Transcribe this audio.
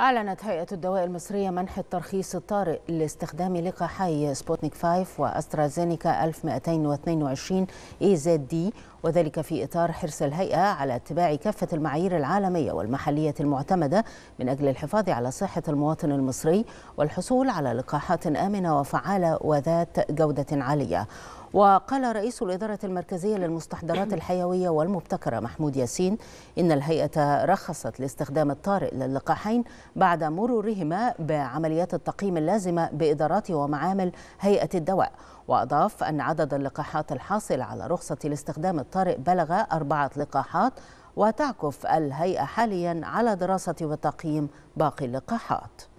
أعلنت هيئة الدواء المصرية منح الترخيص الطارئ لاستخدام لقاحي سبوتنيك 5 وأسترازينيكا 1222 اي زد دي وذلك في إطار حرص الهيئة على اتباع كافة المعايير العالمية والمحلية المعتمدة من أجل الحفاظ على صحة المواطن المصري والحصول على لقاحات آمنة وفعالة وذات جودة عالية وقال رئيس الإدارة المركزية للمستحضرات الحيوية والمبتكرة محمود ياسين إن الهيئة رخصت لاستخدام الطارئ للقاحين بعد مرورهما بعمليات التقييم اللازمة بإدارات ومعامل هيئة الدواء وأضاف أن عدد اللقاحات الحاصل على رخصة لاستخدام الطارئ بلغ أربعة لقاحات وتعكف الهيئة حاليا على دراسة وتقييم باقي اللقاحات